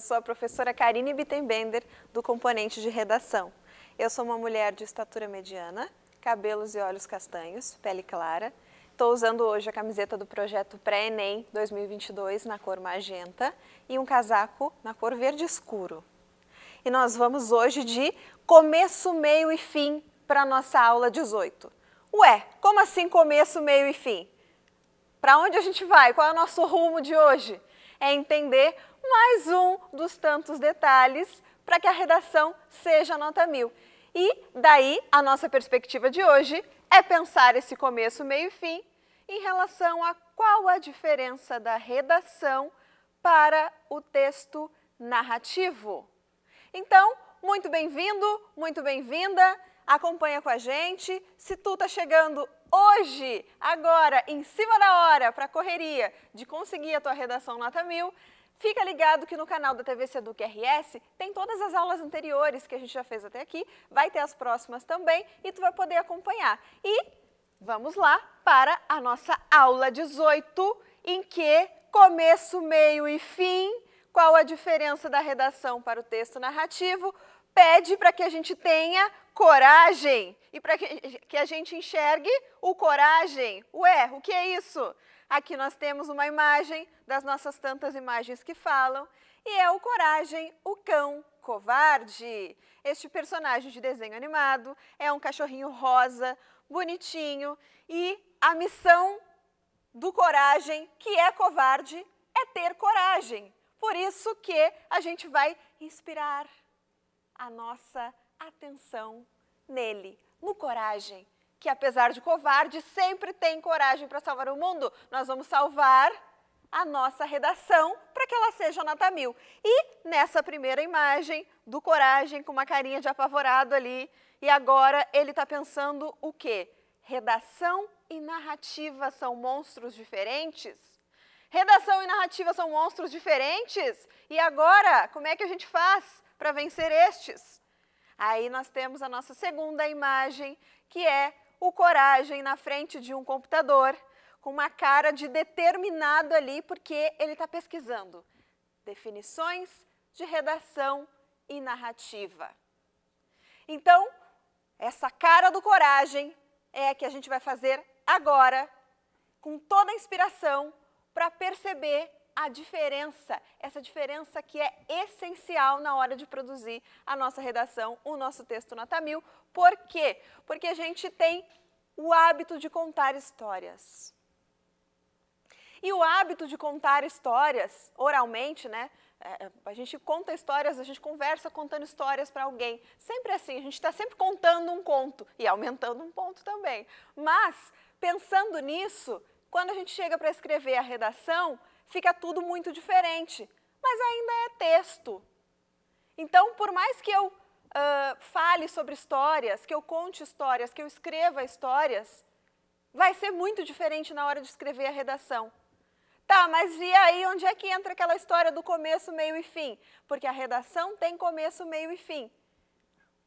eu sou a professora Karine Bittenbender, do componente de redação. Eu sou uma mulher de estatura mediana, cabelos e olhos castanhos, pele clara. Estou usando hoje a camiseta do projeto Pré-ENEM 2022 na cor magenta e um casaco na cor verde escuro. E nós vamos hoje de começo, meio e fim para a nossa aula 18. Ué, como assim começo, meio e fim? Para onde a gente vai? Qual é o nosso rumo de hoje? É entender mais um dos tantos detalhes para que a redação seja nota mil. E daí a nossa perspectiva de hoje é pensar esse começo, meio e fim em relação a qual a diferença da redação para o texto narrativo. Então, muito bem-vindo, muito bem-vinda. Acompanha com a gente. Se tu tá chegando hoje, agora, em cima da hora, para a correria de conseguir a tua redação nota mil, Fica ligado que no canal da TV Seduc RS tem todas as aulas anteriores que a gente já fez até aqui, vai ter as próximas também e tu vai poder acompanhar. E vamos lá para a nossa aula 18, em que começo, meio e fim, qual a diferença da redação para o texto narrativo, pede para que a gente tenha coragem e para que, que a gente enxergue o coragem. Ué, o que é isso? Aqui nós temos uma imagem das nossas tantas imagens que falam, e é o Coragem, o cão covarde. Este personagem de desenho animado é um cachorrinho rosa, bonitinho, e a missão do Coragem, que é covarde, é ter coragem. Por isso que a gente vai inspirar a nossa atenção nele, no Coragem que apesar de covarde, sempre tem coragem para salvar o mundo. Nós vamos salvar a nossa redação para que ela seja nota mil. E nessa primeira imagem do Coragem, com uma carinha de apavorado ali, e agora ele está pensando o quê? Redação e narrativa são monstros diferentes? Redação e narrativa são monstros diferentes? E agora, como é que a gente faz para vencer estes? Aí nós temos a nossa segunda imagem, que é o Coragem na frente de um computador, com uma cara de determinado ali, porque ele está pesquisando definições de redação e narrativa. Então, essa cara do Coragem é a que a gente vai fazer agora, com toda a inspiração, para perceber a diferença, essa diferença que é essencial na hora de produzir a nossa redação, o nosso texto nota mil. Por quê? Porque a gente tem o hábito de contar histórias. E o hábito de contar histórias oralmente, né? É, a gente conta histórias, a gente conversa contando histórias para alguém. Sempre assim, a gente está sempre contando um conto e aumentando um ponto também. Mas, pensando nisso, quando a gente chega para escrever a redação, fica tudo muito diferente, mas ainda é texto. Então, por mais que eu uh, fale sobre histórias, que eu conte histórias, que eu escreva histórias, vai ser muito diferente na hora de escrever a redação. Tá, mas e aí onde é que entra aquela história do começo, meio e fim? Porque a redação tem começo, meio e fim.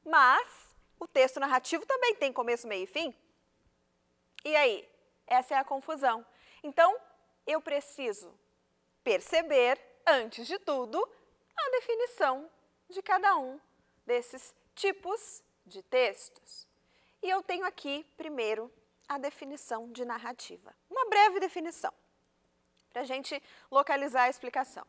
Mas o texto narrativo também tem começo, meio e fim. E aí? Essa é a confusão. Então, eu preciso perceber, antes de tudo, a definição de cada um desses tipos de textos. E eu tenho aqui, primeiro, a definição de narrativa. Uma breve definição, para a gente localizar a explicação.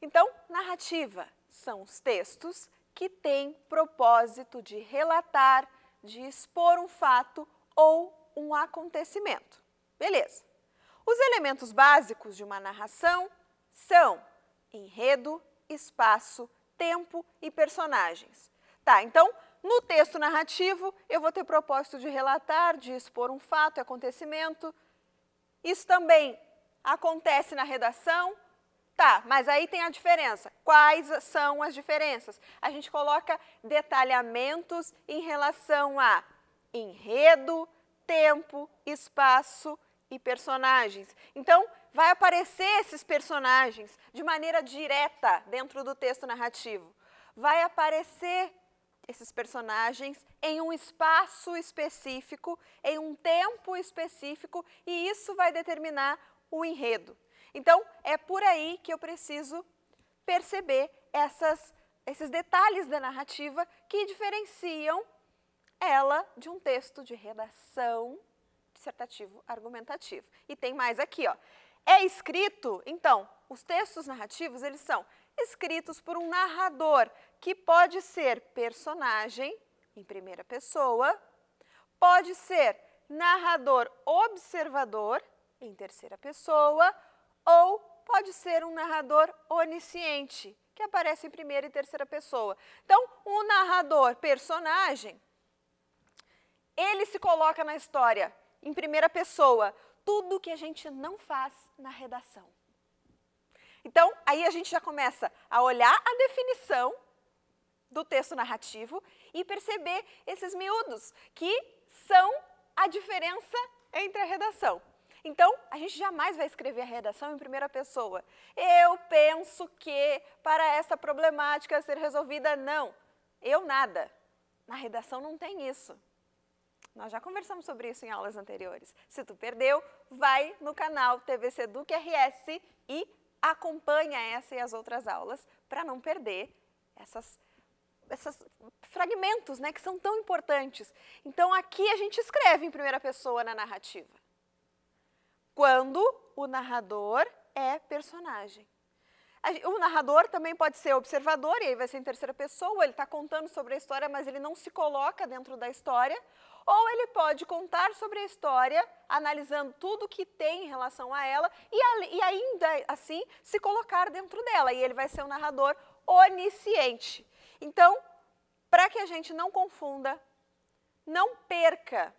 Então, narrativa são os textos que têm propósito de relatar, de expor um fato ou um acontecimento. Beleza. Os elementos básicos de uma narração são enredo, espaço, tempo e personagens. Tá, então no texto narrativo eu vou ter propósito de relatar, de expor um fato, acontecimento. Isso também acontece na redação. Tá, mas aí tem a diferença. Quais são as diferenças? A gente coloca detalhamentos em relação a enredo, tempo, espaço e personagens. Então, vai aparecer esses personagens de maneira direta dentro do texto narrativo. Vai aparecer esses personagens em um espaço específico, em um tempo específico, e isso vai determinar o enredo. Então, é por aí que eu preciso perceber essas, esses detalhes da narrativa que diferenciam ela de um texto de redação dissertativo argumentativo. E tem mais aqui, ó é escrito, então, os textos narrativos, eles são escritos por um narrador, que pode ser personagem em primeira pessoa, pode ser narrador observador em terceira pessoa ou pode ser um narrador onisciente, que aparece em primeira e terceira pessoa. Então, o um narrador personagem ele se coloca na história em primeira pessoa, tudo que a gente não faz na redação. Então, aí a gente já começa a olhar a definição do texto narrativo e perceber esses miúdos que são a diferença entre a redação. Então, a gente jamais vai escrever a redação em primeira pessoa. Eu penso que para essa problemática ser resolvida, não. Eu nada. Na redação não tem isso. Nós já conversamos sobre isso em aulas anteriores. Se tu perdeu, vai no canal TVC Duque RS e acompanha essa e as outras aulas para não perder essas esses fragmentos né, que são tão importantes. Então, aqui a gente escreve em primeira pessoa na narrativa. Quando o narrador é personagem. O narrador também pode ser observador, e aí vai ser em terceira pessoa, ele está contando sobre a história, mas ele não se coloca dentro da história ou ele pode contar sobre a história, analisando tudo que tem em relação a ela e, e ainda assim se colocar dentro dela. E ele vai ser um narrador onisciente. Então, para que a gente não confunda, não perca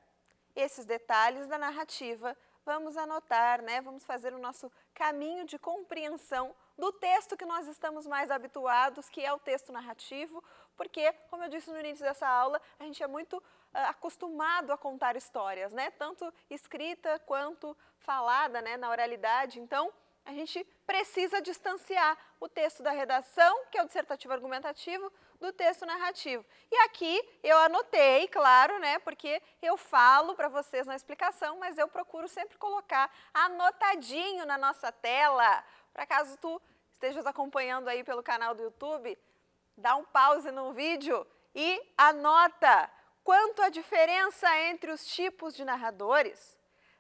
esses detalhes da narrativa, vamos anotar, né? Vamos fazer o nosso caminho de compreensão do texto que nós estamos mais habituados, que é o texto narrativo, porque, como eu disse no início dessa aula, a gente é muito acostumado a contar histórias, né? Tanto escrita quanto falada, né? Na oralidade. Então, a gente precisa distanciar o texto da redação, que é o dissertativo argumentativo, do texto narrativo. E aqui eu anotei, claro, né? Porque eu falo para vocês na explicação, mas eu procuro sempre colocar anotadinho na nossa tela, para caso tu estejas acompanhando aí pelo canal do YouTube, dá um pause no vídeo e anota quanto à diferença entre os tipos de narradores,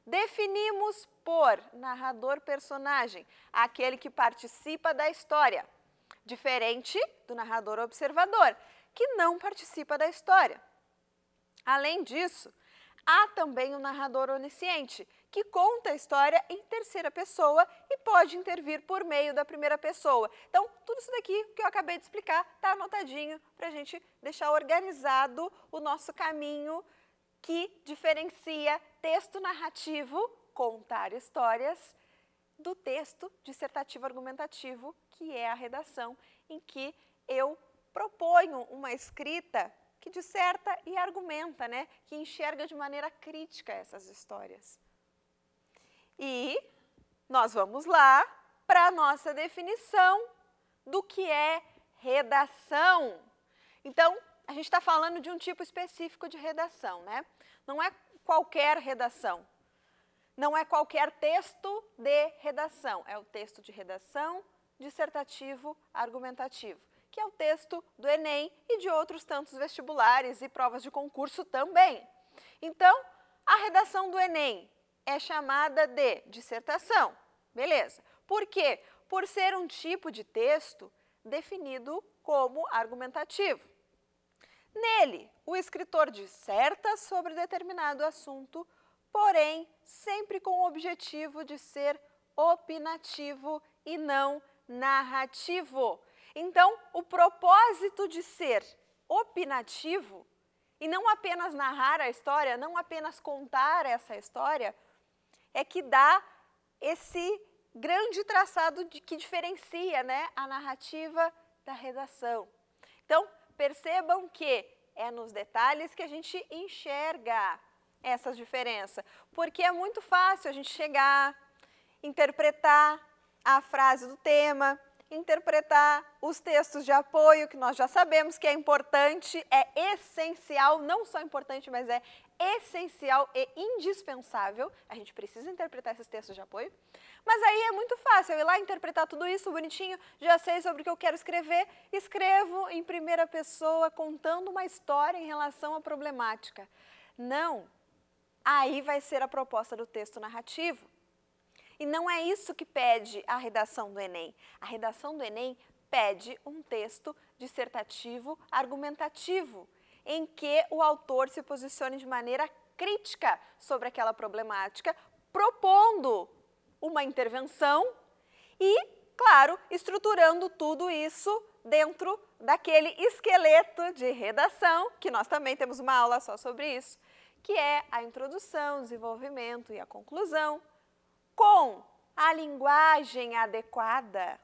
definimos por narrador-personagem aquele que participa da história, diferente do narrador-observador, que não participa da história. Além disso, há também o narrador onisciente, que conta a história em terceira pessoa e pode intervir por meio da primeira pessoa. Então, tudo isso daqui que eu acabei de explicar está anotadinho para a gente deixar organizado o nosso caminho que diferencia texto narrativo, contar histórias, do texto dissertativo argumentativo, que é a redação, em que eu proponho uma escrita que disserta e argumenta, né? que enxerga de maneira crítica essas histórias. E nós vamos lá para a nossa definição do que é redação. Então, a gente está falando de um tipo específico de redação, né? Não é qualquer redação. Não é qualquer texto de redação. É o texto de redação dissertativo argumentativo, que é o texto do Enem e de outros tantos vestibulares e provas de concurso também. Então, a redação do Enem é chamada de dissertação. Beleza. Por quê? Por ser um tipo de texto definido como argumentativo. Nele, o escritor disserta sobre determinado assunto, porém sempre com o objetivo de ser opinativo e não narrativo. Então, o propósito de ser opinativo e não apenas narrar a história, não apenas contar essa história, é que dá esse grande traçado de, que diferencia né, a narrativa da redação. Então, percebam que é nos detalhes que a gente enxerga essa diferença, porque é muito fácil a gente chegar, interpretar a frase do tema, interpretar os textos de apoio, que nós já sabemos que é importante, é essencial, não só importante, mas é essencial e indispensável. A gente precisa interpretar esses textos de apoio. Mas aí é muito fácil eu ir lá interpretar tudo isso bonitinho, já sei sobre o que eu quero escrever, escrevo em primeira pessoa contando uma história em relação à problemática. Não. Aí vai ser a proposta do texto narrativo. E não é isso que pede a redação do Enem. A redação do Enem pede um texto dissertativo argumentativo em que o autor se posicione de maneira crítica sobre aquela problemática, propondo uma intervenção e, claro, estruturando tudo isso dentro daquele esqueleto de redação, que nós também temos uma aula só sobre isso, que é a introdução, o desenvolvimento e a conclusão, com a linguagem adequada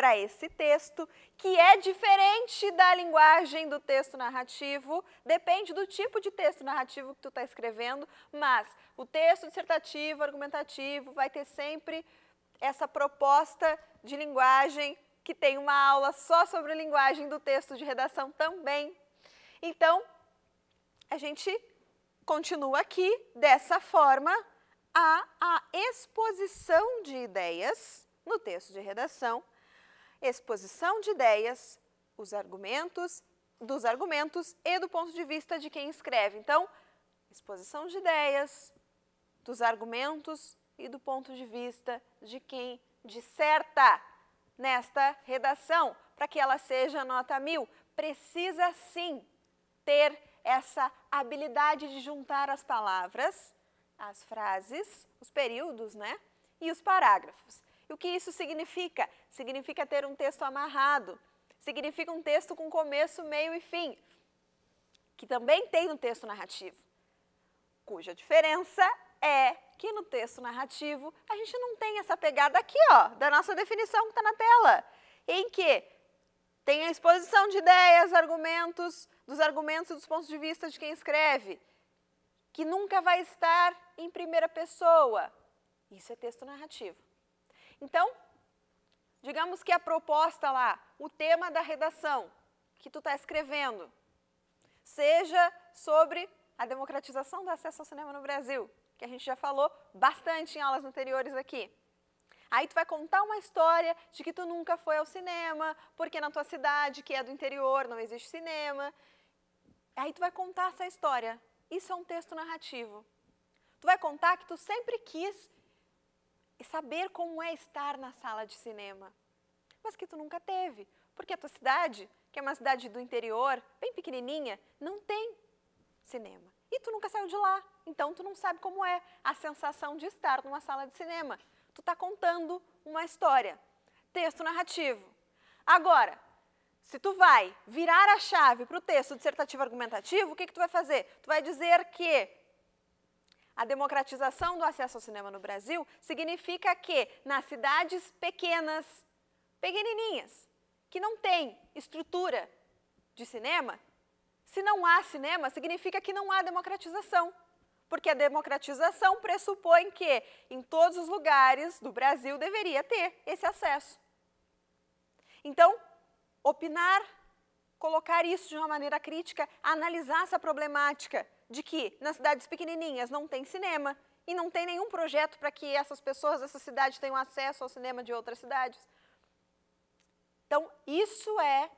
para esse texto, que é diferente da linguagem do texto narrativo, depende do tipo de texto narrativo que tu está escrevendo, mas o texto dissertativo, argumentativo, vai ter sempre essa proposta de linguagem que tem uma aula só sobre a linguagem do texto de redação também. Então, a gente continua aqui dessa forma a a exposição de ideias no texto de redação exposição de ideias, os argumentos, dos argumentos e do ponto de vista de quem escreve. Então, exposição de ideias, dos argumentos e do ponto de vista de quem disserta nesta redação, para que ela seja nota mil. Precisa sim ter essa habilidade de juntar as palavras, as frases, os períodos, né? E os parágrafos. E o que isso significa? Significa ter um texto amarrado, significa um texto com começo, meio e fim, que também tem no texto narrativo, cuja diferença é que no texto narrativo a gente não tem essa pegada aqui, ó, da nossa definição que está na tela, em que tem a exposição de ideias, argumentos, dos argumentos e dos pontos de vista de quem escreve, que nunca vai estar em primeira pessoa. Isso é texto narrativo. Então, digamos que a proposta lá, o tema da redação que tu está escrevendo, seja sobre a democratização do acesso ao cinema no Brasil, que a gente já falou bastante em aulas anteriores aqui. Aí tu vai contar uma história de que tu nunca foi ao cinema, porque na tua cidade, que é do interior, não existe cinema. Aí tu vai contar essa história. Isso é um texto narrativo. Tu vai contar que tu sempre quis e saber como é estar na sala de cinema, mas que tu nunca teve, porque a tua cidade, que é uma cidade do interior, bem pequenininha, não tem cinema. E tu nunca saiu de lá, então tu não sabe como é a sensação de estar numa sala de cinema. Tu está contando uma história, texto narrativo. Agora, se tu vai virar a chave para o texto dissertativo argumentativo, o que, que tu vai fazer? Tu vai dizer que a democratização do acesso ao cinema no Brasil significa que nas cidades pequenas, pequenininhas, que não têm estrutura de cinema, se não há cinema, significa que não há democratização. Porque a democratização pressupõe que em todos os lugares do Brasil deveria ter esse acesso. Então, opinar, colocar isso de uma maneira crítica, analisar essa problemática de que nas cidades pequenininhas não tem cinema e não tem nenhum projeto para que essas pessoas dessa cidade tenham acesso ao cinema de outras cidades. Então, isso é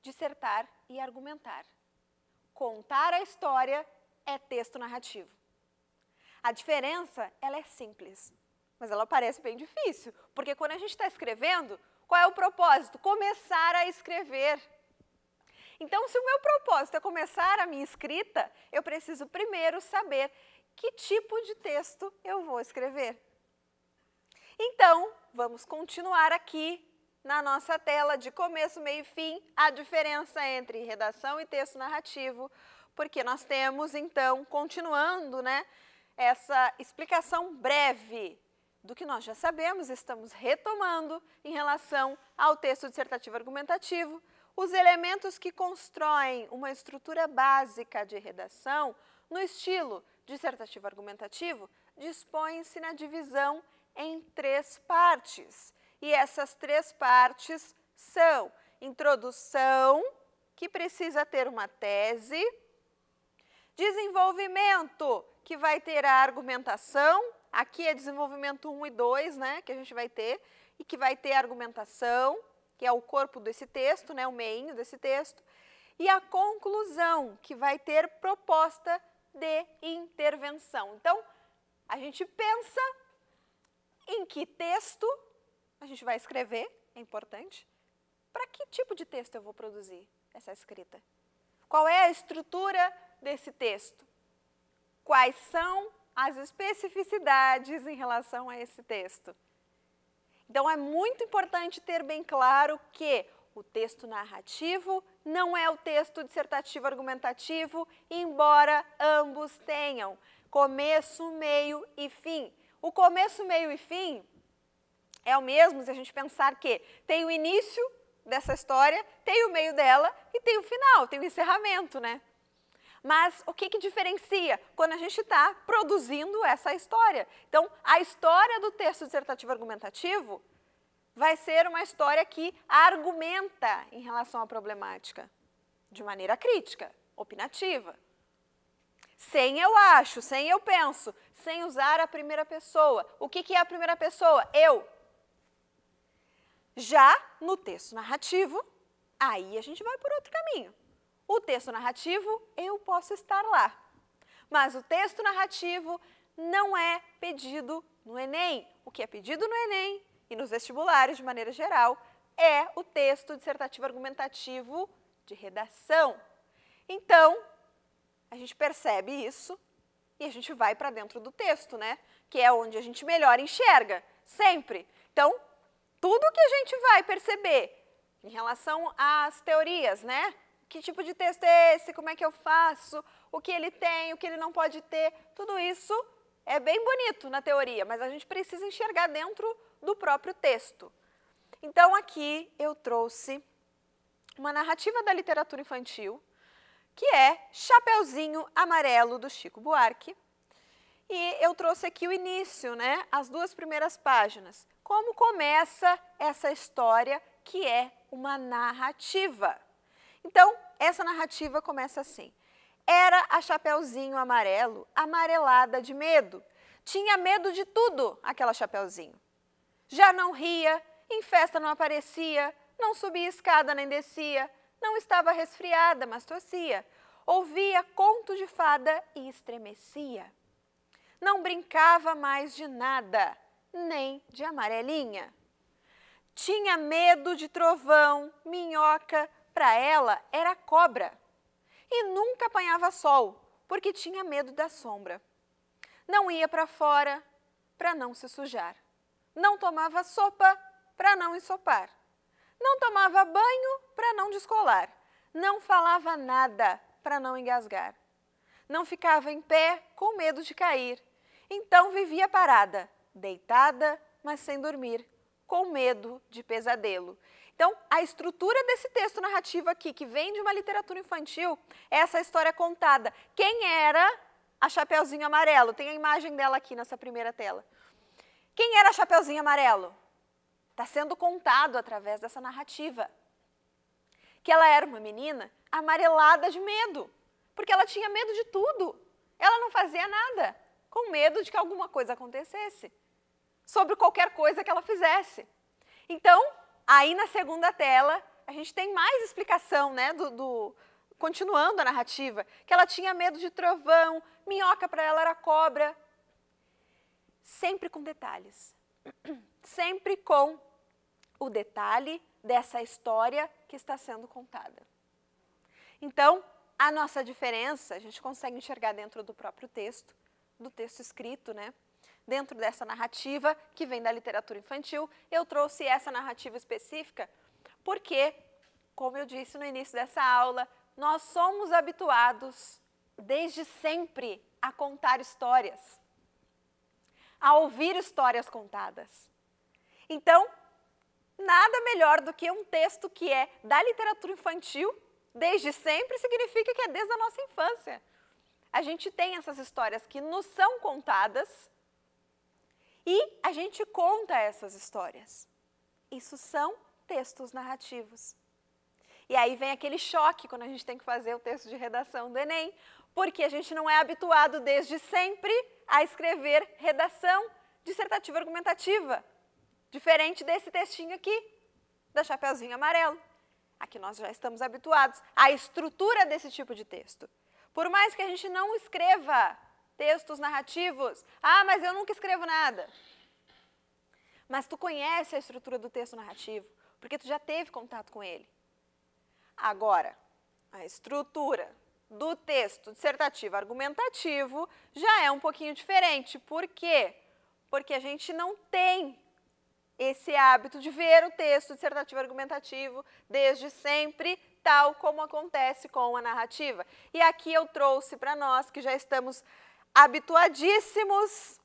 dissertar e argumentar. Contar a história é texto narrativo. A diferença, ela é simples, mas ela parece bem difícil, porque quando a gente está escrevendo, qual é o propósito? Começar a escrever. Então, se o meu propósito é começar a minha escrita, eu preciso primeiro saber que tipo de texto eu vou escrever. Então, vamos continuar aqui na nossa tela de começo, meio e fim, a diferença entre redação e texto narrativo, porque nós temos, então, continuando, né, essa explicação breve do que nós já sabemos, estamos retomando em relação ao texto dissertativo argumentativo, os elementos que constroem uma estrutura básica de redação no estilo dissertativo argumentativo dispõem-se na divisão em três partes. E essas três partes são introdução, que precisa ter uma tese, desenvolvimento, que vai ter a argumentação, aqui é desenvolvimento 1 e 2, né, que a gente vai ter, e que vai ter argumentação, que é o corpo desse texto, né, o meio desse texto, e a conclusão, que vai ter proposta de intervenção. Então, a gente pensa em que texto a gente vai escrever, é importante, para que tipo de texto eu vou produzir essa escrita? Qual é a estrutura desse texto? Quais são as especificidades em relação a esse texto? Então é muito importante ter bem claro que o texto narrativo não é o texto dissertativo argumentativo, embora ambos tenham começo, meio e fim. O começo, meio e fim é o mesmo se a gente pensar que tem o início dessa história, tem o meio dela e tem o final, tem o encerramento, né? Mas o que, que diferencia? Quando a gente está produzindo essa história. Então, a história do texto dissertativo argumentativo vai ser uma história que argumenta em relação à problemática, de maneira crítica, opinativa. Sem eu acho, sem eu penso, sem usar a primeira pessoa. O que, que é a primeira pessoa? Eu. Já no texto narrativo, aí a gente vai por outro caminho. O texto narrativo, eu posso estar lá. Mas o texto narrativo não é pedido no Enem. O que é pedido no Enem e nos vestibulares, de maneira geral, é o texto dissertativo argumentativo de redação. Então, a gente percebe isso e a gente vai para dentro do texto, né? Que é onde a gente melhor enxerga, sempre. Então, tudo que a gente vai perceber em relação às teorias, né? que tipo de texto é esse, como é que eu faço, o que ele tem, o que ele não pode ter. Tudo isso é bem bonito na teoria, mas a gente precisa enxergar dentro do próprio texto. Então, aqui eu trouxe uma narrativa da literatura infantil, que é Chapeuzinho Amarelo, do Chico Buarque. E eu trouxe aqui o início, né? As duas primeiras páginas. Como começa essa história que é uma narrativa? Então, essa narrativa começa assim. Era a Chapeuzinho Amarelo, amarelada de medo. Tinha medo de tudo, aquela Chapeuzinho. Já não ria, em festa não aparecia, não subia escada nem descia, não estava resfriada, mas tossia. Ouvia conto de fada e estremecia. Não brincava mais de nada, nem de amarelinha. Tinha medo de trovão, minhoca, para ela era cobra e nunca apanhava sol, porque tinha medo da sombra. Não ia para fora para não se sujar. Não tomava sopa para não ensopar. Não tomava banho para não descolar. Não falava nada para não engasgar. Não ficava em pé com medo de cair. Então vivia parada, deitada, mas sem dormir com medo de pesadelo. Então, a estrutura desse texto narrativo aqui, que vem de uma literatura infantil, é essa história contada. Quem era a Chapeuzinho Amarelo? Tem a imagem dela aqui nessa primeira tela. Quem era a Chapeuzinho Amarelo? Está sendo contado através dessa narrativa. Que ela era uma menina amarelada de medo, porque ela tinha medo de tudo. Ela não fazia nada, com medo de que alguma coisa acontecesse sobre qualquer coisa que ela fizesse. Então, aí na segunda tela, a gente tem mais explicação, né, do, do continuando a narrativa, que ela tinha medo de trovão, minhoca para ela era cobra. Sempre com detalhes. Sempre com o detalhe dessa história que está sendo contada. Então, a nossa diferença, a gente consegue enxergar dentro do próprio texto, do texto escrito, né? dentro dessa narrativa que vem da literatura infantil. Eu trouxe essa narrativa específica porque, como eu disse no início dessa aula, nós somos habituados desde sempre a contar histórias, a ouvir histórias contadas. Então, nada melhor do que um texto que é da literatura infantil, desde sempre, significa que é desde a nossa infância. A gente tem essas histórias que nos são contadas e a gente conta essas histórias. Isso são textos narrativos. E aí vem aquele choque quando a gente tem que fazer o texto de redação do Enem, porque a gente não é habituado desde sempre a escrever redação dissertativa argumentativa, diferente desse textinho aqui, da Chapeuzinho Amarelo. Aqui nós já estamos habituados à estrutura desse tipo de texto. Por mais que a gente não escreva textos narrativos. Ah, mas eu nunca escrevo nada. Mas tu conhece a estrutura do texto narrativo, porque tu já teve contato com ele. Agora, a estrutura do texto dissertativo argumentativo já é um pouquinho diferente. Por quê? Porque a gente não tem esse hábito de ver o texto dissertativo argumentativo desde sempre, tal como acontece com a narrativa. E aqui eu trouxe para nós que já estamos habituadíssimos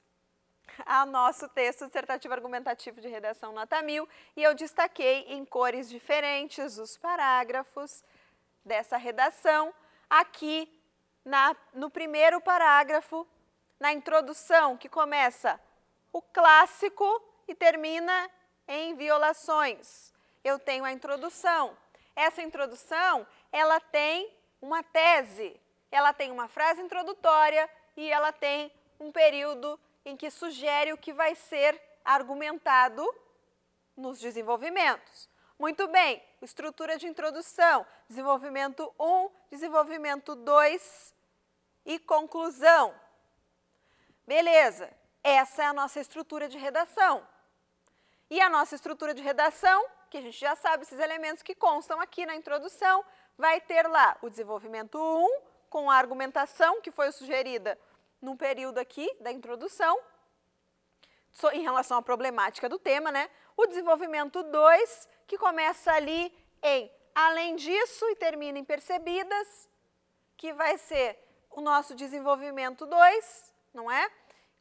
ao nosso texto dissertativo argumentativo de redação nota 1000 e eu destaquei em cores diferentes os parágrafos dessa redação. Aqui na, no primeiro parágrafo, na introdução, que começa o clássico e termina em violações. Eu tenho a introdução. Essa introdução, ela tem uma tese, ela tem uma frase introdutória, e ela tem um período em que sugere o que vai ser argumentado nos desenvolvimentos. Muito bem, estrutura de introdução, desenvolvimento 1, desenvolvimento 2 e conclusão. Beleza, essa é a nossa estrutura de redação. E a nossa estrutura de redação, que a gente já sabe esses elementos que constam aqui na introdução, vai ter lá o desenvolvimento 1, com a argumentação que foi sugerida num período aqui da introdução, em relação à problemática do tema, né? O desenvolvimento 2, que começa ali em além disso e termina em percebidas, que vai ser o nosso desenvolvimento 2, não é?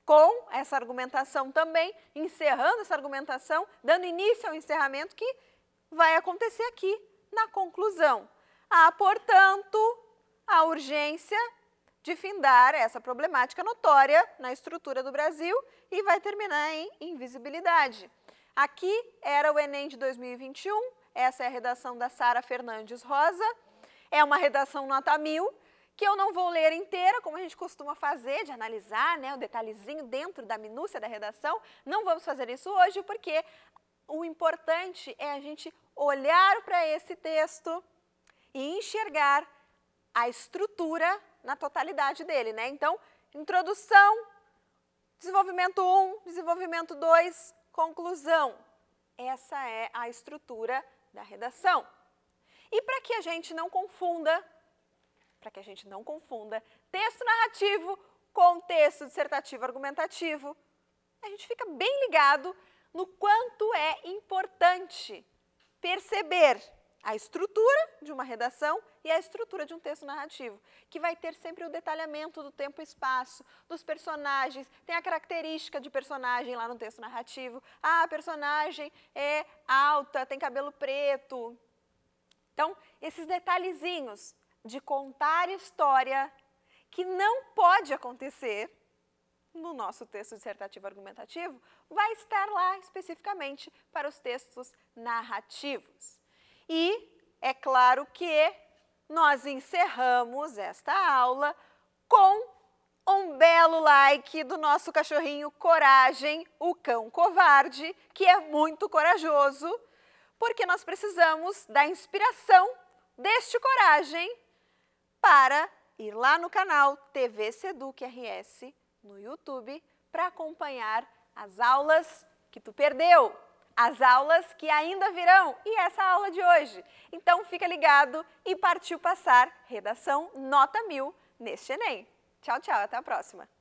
Com essa argumentação também, encerrando essa argumentação, dando início ao encerramento que vai acontecer aqui na conclusão. Há, ah, portanto, urgência de findar essa problemática notória na estrutura do Brasil e vai terminar em invisibilidade. Aqui era o Enem de 2021, essa é a redação da Sara Fernandes Rosa. É uma redação nota mil, que eu não vou ler inteira, como a gente costuma fazer, de analisar né, o detalhezinho dentro da minúcia da redação. Não vamos fazer isso hoje, porque o importante é a gente olhar para esse texto e enxergar a estrutura na totalidade dele, né? Então, introdução, desenvolvimento 1, desenvolvimento 2, conclusão. Essa é a estrutura da redação. E para que a gente não confunda, para que a gente não confunda texto narrativo com texto dissertativo argumentativo, a gente fica bem ligado no quanto é importante perceber a estrutura de uma redação e a estrutura de um texto narrativo, que vai ter sempre o detalhamento do tempo e espaço, dos personagens, tem a característica de personagem lá no texto narrativo. Ah, a personagem é alta, tem cabelo preto. Então, esses detalhezinhos de contar história que não pode acontecer no nosso texto dissertativo argumentativo, vai estar lá especificamente para os textos narrativos. E é claro que nós encerramos esta aula com um belo like do nosso cachorrinho Coragem, o cão covarde, que é muito corajoso, porque nós precisamos da inspiração deste coragem para ir lá no canal TV Seduc RS no YouTube para acompanhar as aulas que tu perdeu as aulas que ainda virão e essa aula de hoje. Então fica ligado e partiu passar redação nota mil neste Enem. Tchau, tchau, até a próxima.